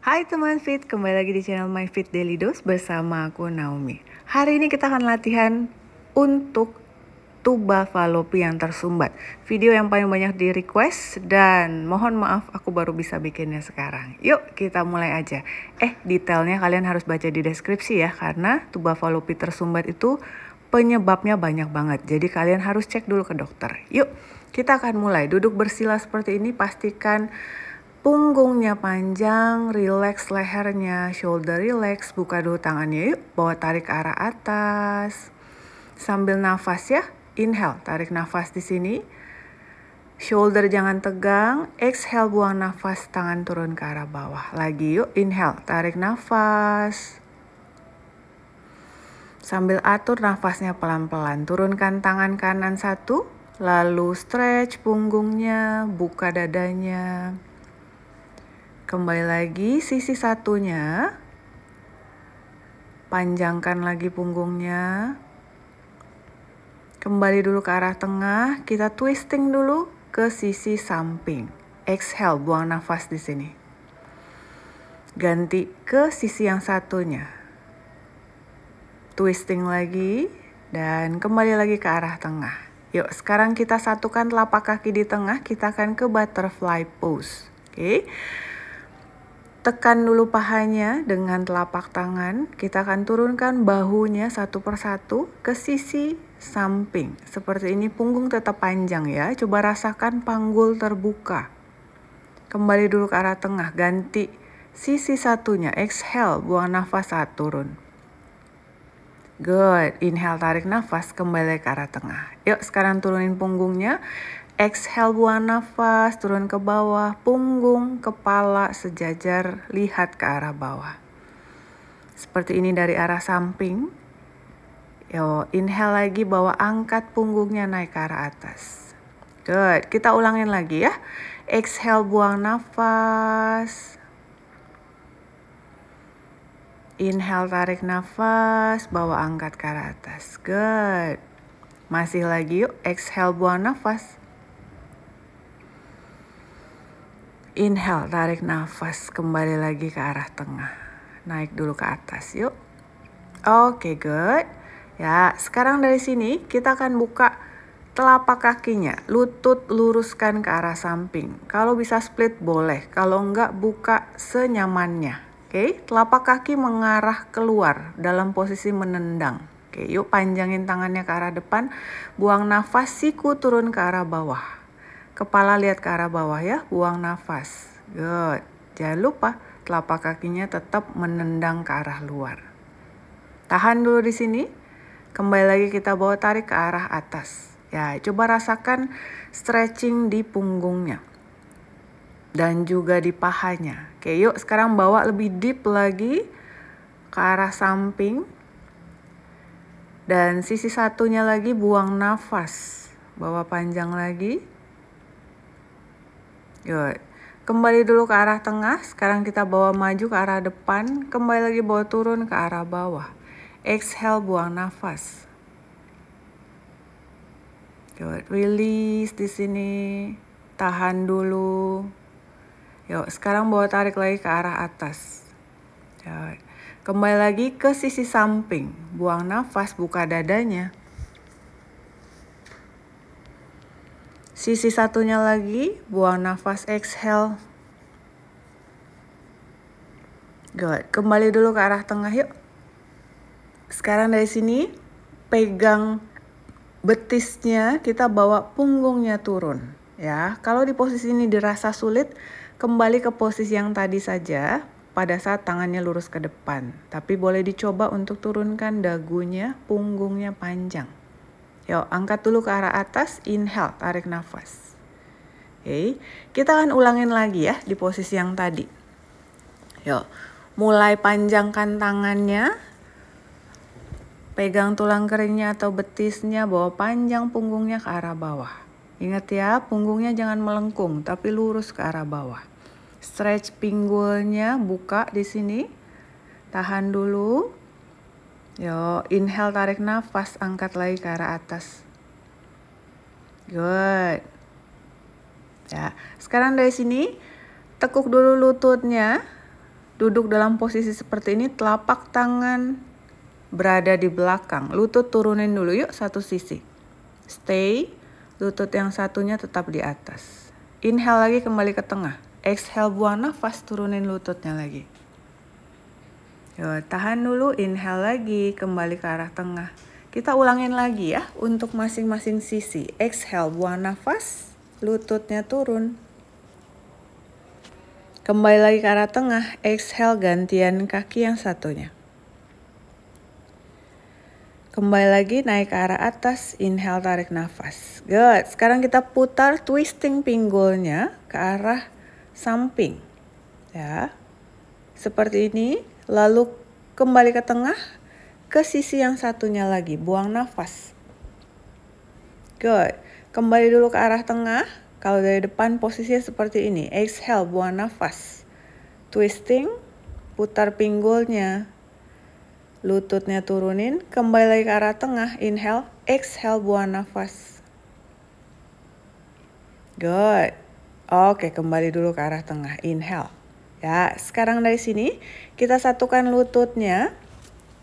Hai teman Fit, kembali lagi di channel My Fit Daily Dose bersama aku Naomi. Hari ini kita akan latihan untuk tuba falopi yang tersumbat. Video yang paling banyak di request dan mohon maaf aku baru bisa bikinnya sekarang. Yuk kita mulai aja. Eh detailnya kalian harus baca di deskripsi ya karena tuba falopi tersumbat itu penyebabnya banyak banget. Jadi kalian harus cek dulu ke dokter. Yuk kita akan mulai. Duduk bersila seperti ini pastikan Punggungnya panjang, relax lehernya, shoulder relax, buka dulu tangannya yuk, bawa tarik ke arah atas. Sambil nafas ya, inhale, tarik nafas di sini. Shoulder jangan tegang, exhale buang nafas, tangan turun ke arah bawah. Lagi yuk, inhale, tarik nafas. Sambil atur nafasnya pelan-pelan, turunkan tangan kanan satu, lalu stretch punggungnya, buka dadanya. Kembali lagi sisi satunya. Panjangkan lagi punggungnya. Kembali dulu ke arah tengah, kita twisting dulu ke sisi samping. Exhale, buang nafas di sini. Ganti ke sisi yang satunya. Twisting lagi dan kembali lagi ke arah tengah. Yuk, sekarang kita satukan telapak kaki di tengah, kita akan ke butterfly pose. Oke. Okay? tekan dulu pahanya dengan telapak tangan. Kita akan turunkan bahunya satu persatu ke sisi samping. Seperti ini punggung tetap panjang ya. Coba rasakan panggul terbuka. Kembali dulu ke arah tengah, ganti sisi satunya. Exhale, buang nafas saat turun. Good, inhale tarik nafas kembali ke arah tengah. Yuk sekarang turunin punggungnya, Exhale buang nafas, turun ke bawah, punggung, kepala sejajar, lihat ke arah bawah. Seperti ini dari arah samping. Yo, inhale lagi, bawa angkat punggungnya naik ke arah atas. Good, kita ulangin lagi ya. Exhale buang nafas. Inhale tarik nafas, bawa angkat ke arah atas. Good. Masih lagi yuk, exhale buang nafas. Inhale, tarik nafas kembali lagi ke arah tengah. Naik dulu ke atas, yuk. Oke, okay, good. Ya, sekarang dari sini kita akan buka telapak kakinya. Lutut luruskan ke arah samping. Kalau bisa split boleh, kalau enggak buka senyamannya. Oke, okay? telapak kaki mengarah keluar dalam posisi menendang. Oke, okay, yuk panjangin tangannya ke arah depan. Buang nafas, siku turun ke arah bawah. Kepala lihat ke arah bawah ya, buang nafas. Good. Jangan lupa telapak kakinya tetap menendang ke arah luar. Tahan dulu di sini. Kembali lagi kita bawa tarik ke arah atas. Ya, coba rasakan stretching di punggungnya. Dan juga di pahanya. Oke, yuk sekarang bawa lebih deep lagi ke arah samping. Dan sisi satunya lagi buang nafas. Bawa panjang lagi. Yuk. Kembali dulu ke arah tengah, sekarang kita bawa maju ke arah depan, kembali lagi bawa turun ke arah bawah. Exhale, buang nafas. Yuk, release di sini. Tahan dulu. Yuk, sekarang bawa tarik lagi ke arah atas. Yuk. Kembali lagi ke sisi samping. Buang nafas, buka dadanya. Sisi satunya lagi, buang nafas, exhale. Good. Kembali dulu ke arah tengah yuk. Sekarang dari sini, pegang betisnya, kita bawa punggungnya turun. Ya, kalau di posisi ini dirasa sulit, kembali ke posisi yang tadi saja pada saat tangannya lurus ke depan. Tapi boleh dicoba untuk turunkan dagunya, punggungnya panjang. Yuk, angkat dulu ke arah atas, inhale, tarik nafas. Oke, okay. kita akan ulangin lagi ya di posisi yang tadi. Yuk, mulai panjangkan tangannya, pegang tulang keringnya atau betisnya, bawa panjang punggungnya ke arah bawah. Ingat ya, punggungnya jangan melengkung, tapi lurus ke arah bawah. Stretch pinggulnya, buka di sini. Tahan dulu, Yo, inhale tarik nafas, angkat lagi ke arah atas. Good. Ya, sekarang dari sini tekuk dulu lututnya. Duduk dalam posisi seperti ini, telapak tangan berada di belakang. Lutut turunin dulu yuk satu sisi. Stay, lutut yang satunya tetap di atas. Inhale lagi kembali ke tengah. Exhale buang nafas, turunin lututnya lagi tahan dulu, inhale lagi, kembali ke arah tengah. Kita ulangin lagi ya untuk masing-masing sisi. Exhale, buang nafas, lututnya turun. Kembali lagi ke arah tengah, exhale gantian kaki yang satunya. Kembali lagi naik ke arah atas, inhale tarik nafas. Good, sekarang kita putar twisting pinggulnya ke arah samping. Ya, seperti ini, lalu kembali ke tengah, ke sisi yang satunya lagi, buang nafas. Good. Kembali dulu ke arah tengah. Kalau dari depan posisinya seperti ini. Exhale, buang nafas. Twisting, putar pinggulnya. Lututnya turunin, kembali lagi ke arah tengah. Inhale, exhale, buang nafas. Good. Oke, kembali dulu ke arah tengah. Inhale. Ya, sekarang dari sini kita satukan lututnya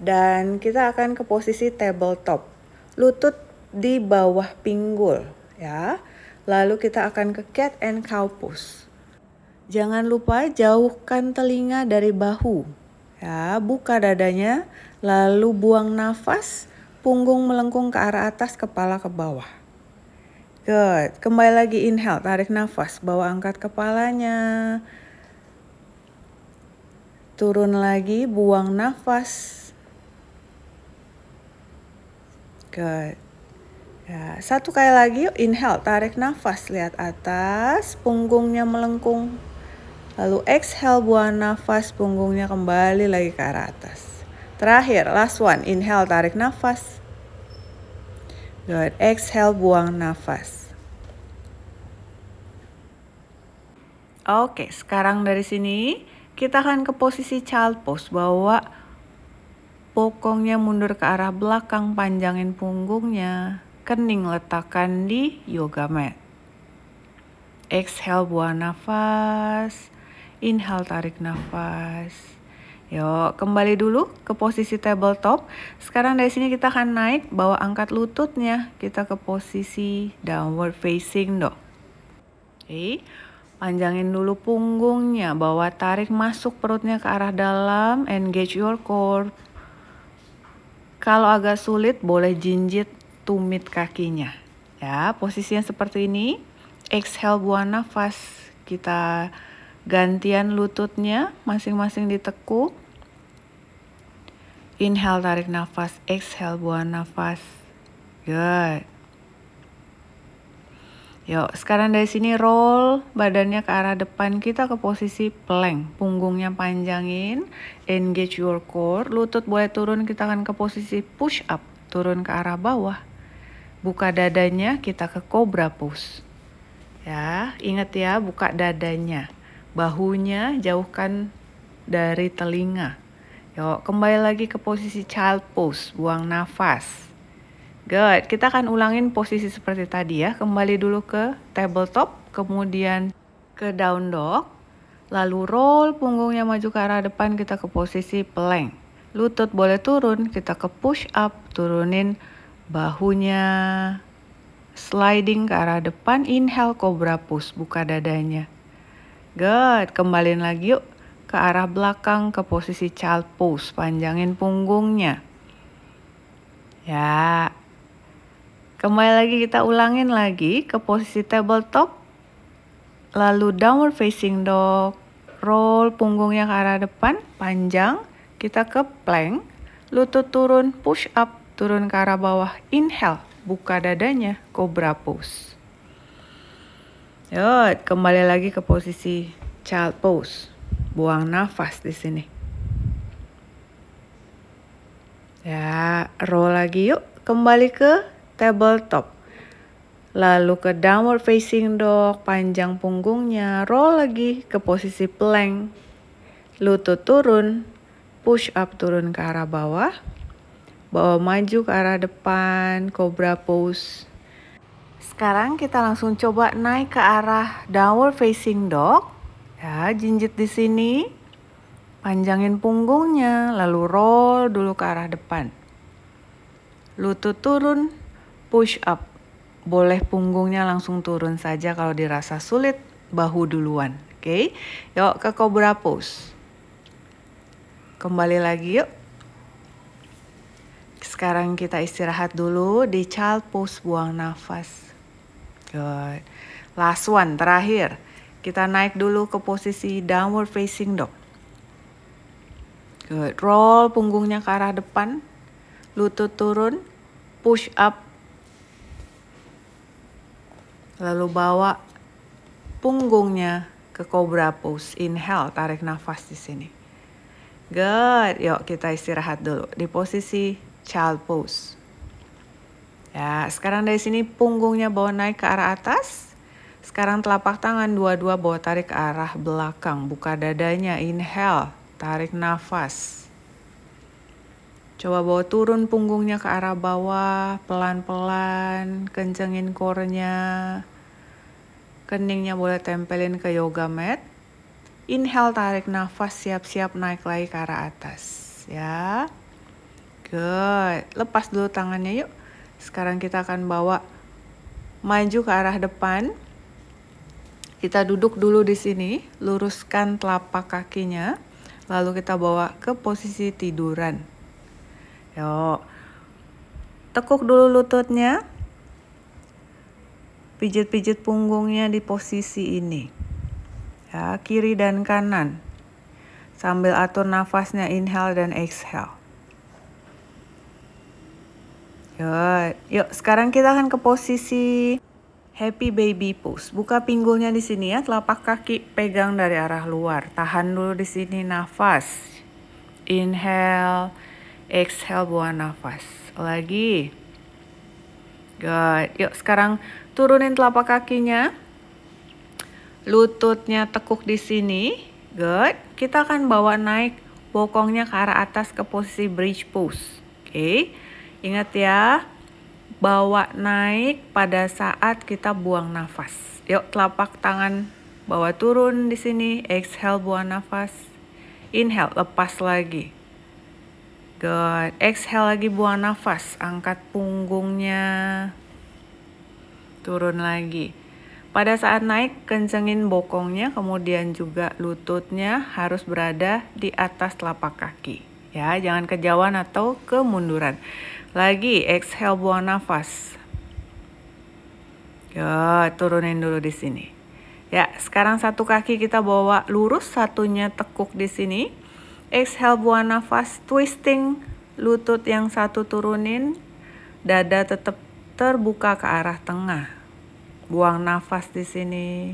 dan kita akan ke posisi tabletop. Lutut di bawah pinggul, ya. Lalu kita akan ke cat and cow pose. Jangan lupa jauhkan telinga dari bahu. Ya, buka dadanya, lalu buang nafas, punggung melengkung ke arah atas, kepala ke bawah. Good. Kembali lagi inhale, tarik nafas, bawa angkat kepalanya. Turun lagi, buang nafas. Good. Ya, satu kali lagi, yuk inhale, tarik nafas, lihat atas, punggungnya melengkung. Lalu exhale, buang nafas, punggungnya kembali lagi ke arah atas. Terakhir, last one, inhale, tarik nafas. Good, exhale, buang nafas. Oke, sekarang dari sini kita akan ke posisi child pose bawa pokongnya mundur ke arah belakang panjangin punggungnya kening letakkan di yoga mat exhale buang nafas inhale tarik nafas Yuk, kembali dulu ke posisi tabletop. Sekarang dari sini kita akan naik, bawa angkat lututnya. Kita ke posisi downward facing dong. Oke. Okay. Panjangin dulu punggungnya, bawa tarik masuk perutnya ke arah dalam, engage your core. Kalau agak sulit, boleh jinjit tumit kakinya. Ya, posisinya seperti ini. Exhale buang nafas. Kita gantian lututnya, masing-masing ditekuk. Inhale tarik nafas, exhale buang nafas. Good. Yuk, sekarang dari sini roll badannya ke arah depan kita ke posisi plank. Punggungnya panjangin, engage your core. Lutut boleh turun, kita akan ke posisi push up, turun ke arah bawah. Buka dadanya, kita ke cobra pose. Ya, ingat ya, buka dadanya. Bahunya jauhkan dari telinga. Yuk, kembali lagi ke posisi child pose, buang nafas. Good, kita akan ulangin posisi seperti tadi ya. Kembali dulu ke tabletop, kemudian ke down dog, lalu roll punggungnya maju ke arah depan kita ke posisi plank. Lutut boleh turun, kita ke push up, turunin bahunya, sliding ke arah depan, inhale cobra push, buka dadanya. Good, kembaliin lagi yuk ke arah belakang ke posisi child pose, panjangin punggungnya. Ya, Kembali lagi kita ulangin lagi ke posisi tabletop. Lalu downward facing dog. Roll punggungnya ke arah depan, panjang. Kita ke plank. Lutut turun, push up, turun ke arah bawah. Inhale, buka dadanya, cobra pose. Yuk, kembali lagi ke posisi child pose. Buang nafas di sini. Ya, roll lagi yuk. Kembali ke tabletop. Lalu ke downward facing dog, panjang punggungnya, roll lagi ke posisi plank. Lutut turun, push up turun ke arah bawah. Bawa maju ke arah depan, cobra pose. Sekarang kita langsung coba naik ke arah downward facing dog. Ya, jinjit di sini. Panjangin punggungnya, lalu roll dulu ke arah depan. Lutut turun, push up. Boleh punggungnya langsung turun saja kalau dirasa sulit, bahu duluan. Oke, okay? yuk ke cobra pose. Kembali lagi yuk. Sekarang kita istirahat dulu di child pose buang nafas. Good. Last one, terakhir. Kita naik dulu ke posisi downward facing dog. Good. Roll punggungnya ke arah depan. Lutut turun. Push up lalu bawa punggungnya ke cobra pose. Inhale, tarik nafas di sini. Good, yuk kita istirahat dulu di posisi child pose. Ya, sekarang dari sini punggungnya bawa naik ke arah atas. Sekarang telapak tangan dua-dua bawa tarik ke arah belakang. Buka dadanya, inhale, tarik nafas. Coba bawa turun punggungnya ke arah bawah, pelan-pelan, kencengin core Keningnya boleh tempelin ke yoga mat. Inhale tarik nafas siap-siap naik lagi ke arah atas ya. Good. Lepas dulu tangannya yuk. Sekarang kita akan bawa maju ke arah depan. Kita duduk dulu di sini, luruskan telapak kakinya, lalu kita bawa ke posisi tiduran. Yuk. Tekuk dulu lututnya, pijit-pijit punggungnya di posisi ini. Ya, kiri dan kanan. Sambil atur nafasnya inhale dan exhale. Good. Yuk, sekarang kita akan ke posisi happy baby pose. Buka pinggulnya di sini ya, telapak kaki pegang dari arah luar. Tahan dulu di sini nafas. Inhale, exhale buang nafas. Lagi. Good. Yuk, sekarang turunin telapak kakinya. Lututnya tekuk di sini. Good. Kita akan bawa naik bokongnya ke arah atas ke posisi bridge pose. Oke. Okay. Ingat ya, bawa naik pada saat kita buang nafas. Yuk, telapak tangan bawa turun di sini. Exhale, buang nafas. Inhale, lepas lagi. Good. Exhale lagi buang nafas. Angkat punggungnya turun lagi. Pada saat naik, kencengin bokongnya, kemudian juga lututnya harus berada di atas telapak kaki. Ya, jangan kejauhan atau kemunduran. Lagi, exhale buang nafas. Ya, turunin dulu di sini. Ya, sekarang satu kaki kita bawa lurus, satunya tekuk di sini. Exhale buang nafas, twisting lutut yang satu turunin, dada tetap terbuka ke arah tengah. Buang nafas di sini.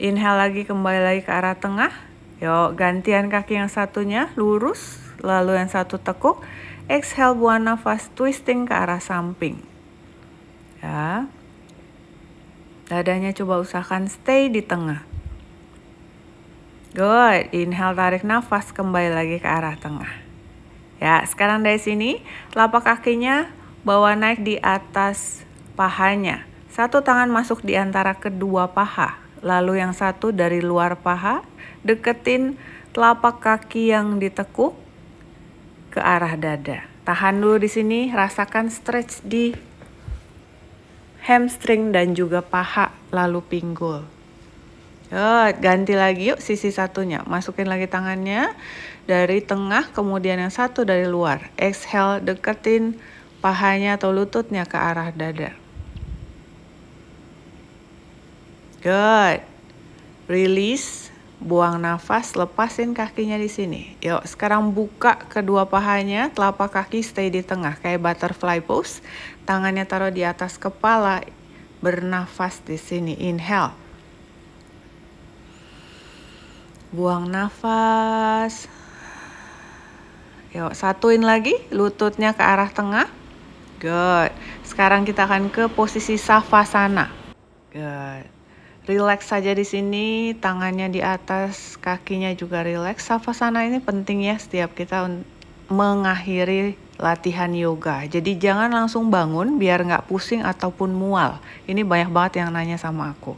Inhale lagi kembali lagi ke arah tengah. Yuk, gantian kaki yang satunya lurus, lalu yang satu tekuk. Exhale buang nafas twisting ke arah samping. Ya. Dadanya coba usahakan stay di tengah. Good. Inhale tarik nafas kembali lagi ke arah tengah. Ya, sekarang dari sini telapak kakinya bawa naik di atas pahanya. Satu tangan masuk di antara kedua paha, lalu yang satu dari luar paha, deketin telapak kaki yang ditekuk ke arah dada. Tahan dulu di sini, rasakan stretch di hamstring dan juga paha, lalu pinggul. Good, ganti lagi yuk sisi satunya. Masukin lagi tangannya dari tengah, kemudian yang satu dari luar. Exhale, deketin pahanya atau lututnya ke arah dada. Good. Release, buang nafas, lepasin kakinya di sini. Yuk, sekarang buka kedua pahanya, telapak kaki stay di tengah kayak butterfly pose. Tangannya taruh di atas kepala, bernafas di sini. Inhale. Buang nafas. Yuk, satuin lagi lututnya ke arah tengah Good. Sekarang kita akan ke posisi savasana. Good. Relax saja di sini, tangannya di atas, kakinya juga relax. Savasana ini penting ya setiap kita mengakhiri latihan yoga. Jadi jangan langsung bangun biar nggak pusing ataupun mual. Ini banyak banget yang nanya sama aku.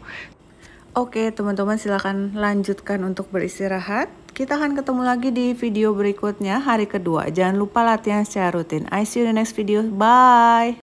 Oke teman-teman silahkan lanjutkan untuk beristirahat. Kita akan ketemu lagi di video berikutnya hari kedua. Jangan lupa latihan secara rutin. I see you in the next video. Bye!